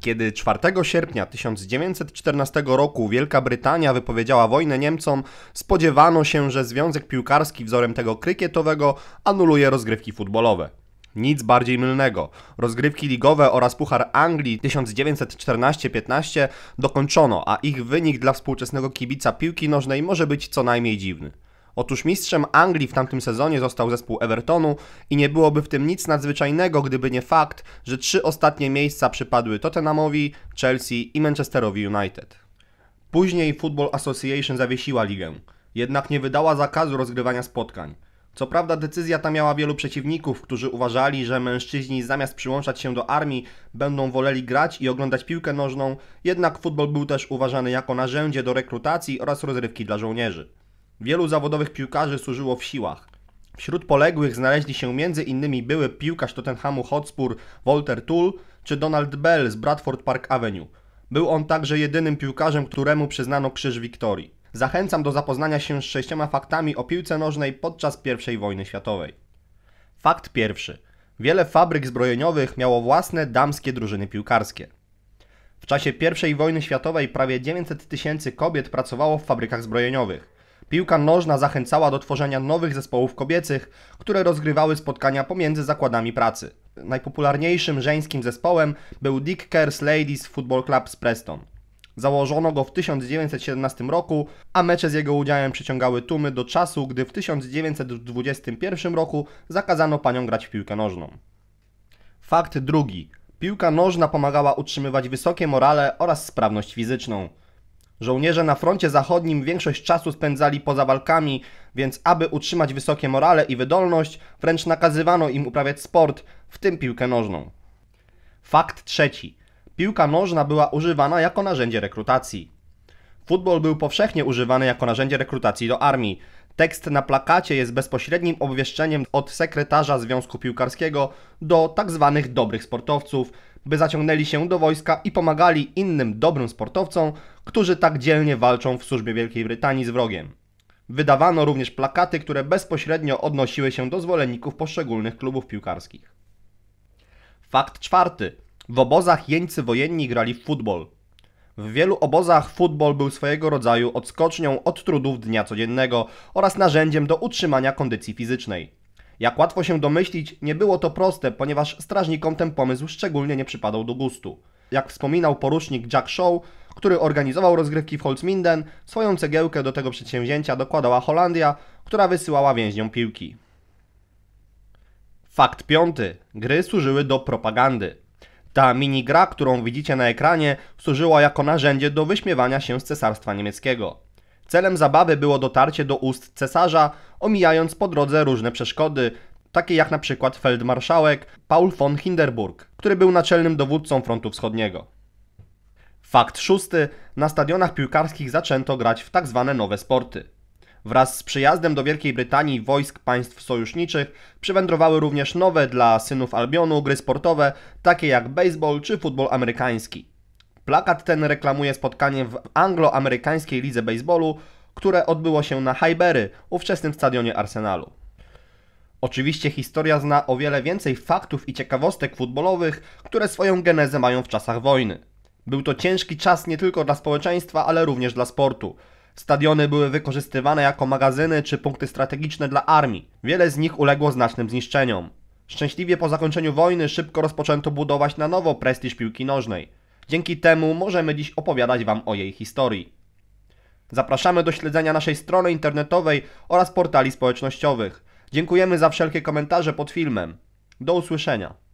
Kiedy 4 sierpnia 1914 roku Wielka Brytania wypowiedziała wojnę Niemcom, spodziewano się, że Związek Piłkarski wzorem tego krykietowego anuluje rozgrywki futbolowe. Nic bardziej mylnego. Rozgrywki ligowe oraz Puchar Anglii 1914-15 dokończono, a ich wynik dla współczesnego kibica piłki nożnej może być co najmniej dziwny. Otóż mistrzem Anglii w tamtym sezonie został zespół Evertonu i nie byłoby w tym nic nadzwyczajnego, gdyby nie fakt, że trzy ostatnie miejsca przypadły Tottenhamowi, Chelsea i Manchesterowi United. Później Football Association zawiesiła ligę, jednak nie wydała zakazu rozgrywania spotkań. Co prawda decyzja ta miała wielu przeciwników, którzy uważali, że mężczyźni zamiast przyłączać się do armii będą woleli grać i oglądać piłkę nożną, jednak futbol był też uważany jako narzędzie do rekrutacji oraz rozrywki dla żołnierzy. Wielu zawodowych piłkarzy służyło w siłach. Wśród poległych znaleźli się m.in. były piłkarz Tottenhamu Hotspur Walter Tull czy Donald Bell z Bradford Park Avenue. Był on także jedynym piłkarzem, któremu przyznano Krzyż Wiktorii. Zachęcam do zapoznania się z sześcioma faktami o piłce nożnej podczas I wojny światowej. Fakt pierwszy. Wiele fabryk zbrojeniowych miało własne damskie drużyny piłkarskie. W czasie I wojny światowej prawie 900 tysięcy kobiet pracowało w fabrykach zbrojeniowych piłka nożna zachęcała do tworzenia nowych zespołów kobiecych, które rozgrywały spotkania pomiędzy zakładami pracy. Najpopularniejszym żeńskim zespołem był Dick Kerr's Ladies Football Club z Preston. Założono go w 1917 roku, a mecze z jego udziałem przyciągały tłumy do czasu, gdy w 1921 roku zakazano paniom grać w piłkę nożną. Fakt drugi. Piłka nożna pomagała utrzymywać wysokie morale oraz sprawność fizyczną. Żołnierze na froncie zachodnim większość czasu spędzali poza walkami, więc aby utrzymać wysokie morale i wydolność, wręcz nakazywano im uprawiać sport, w tym piłkę nożną. Fakt trzeci. Piłka nożna była używana jako narzędzie rekrutacji. Futbol był powszechnie używany jako narzędzie rekrutacji do armii. Tekst na plakacie jest bezpośrednim obwieszczeniem od sekretarza Związku Piłkarskiego do tzw. Tak dobrych sportowców, by zaciągnęli się do wojska i pomagali innym dobrym sportowcom, którzy tak dzielnie walczą w służbie Wielkiej Brytanii z wrogiem. Wydawano również plakaty, które bezpośrednio odnosiły się do zwolenników poszczególnych klubów piłkarskich. Fakt czwarty. W obozach jeńcy wojenni grali w futbol. W wielu obozach futbol był swojego rodzaju odskocznią od trudów dnia codziennego oraz narzędziem do utrzymania kondycji fizycznej. Jak łatwo się domyślić, nie było to proste, ponieważ strażnikom ten pomysł szczególnie nie przypadał do gustu. Jak wspominał porusznik Jack Shaw, który organizował rozgrywki w Holzminden, swoją cegiełkę do tego przedsięwzięcia dokładała Holandia, która wysyłała więźniom piłki. Fakt piąty. Gry służyły do propagandy. Ta mini gra, którą widzicie na ekranie, służyła jako narzędzie do wyśmiewania się z cesarstwa niemieckiego. Celem zabawy było dotarcie do ust cesarza, omijając po drodze różne przeszkody, takie jak na przykład feldmarszałek Paul von Hindenburg, który był naczelnym dowódcą frontu wschodniego. Fakt szósty, na stadionach piłkarskich zaczęto grać w tzw. Tak nowe sporty. Wraz z przyjazdem do Wielkiej Brytanii wojsk państw sojuszniczych przywędrowały również nowe dla synów Albionu gry sportowe, takie jak baseball czy futbol amerykański. Plakat ten reklamuje spotkanie w angloamerykańskiej lidze baseballu, które odbyło się na Highbury, ówczesnym stadionie Arsenalu. Oczywiście historia zna o wiele więcej faktów i ciekawostek futbolowych, które swoją genezę mają w czasach wojny. Był to ciężki czas nie tylko dla społeczeństwa, ale również dla sportu. Stadiony były wykorzystywane jako magazyny czy punkty strategiczne dla armii. Wiele z nich uległo znacznym zniszczeniom. Szczęśliwie po zakończeniu wojny szybko rozpoczęto budować na nowo prestiż piłki nożnej. Dzięki temu możemy dziś opowiadać Wam o jej historii. Zapraszamy do śledzenia naszej strony internetowej oraz portali społecznościowych. Dziękujemy za wszelkie komentarze pod filmem. Do usłyszenia.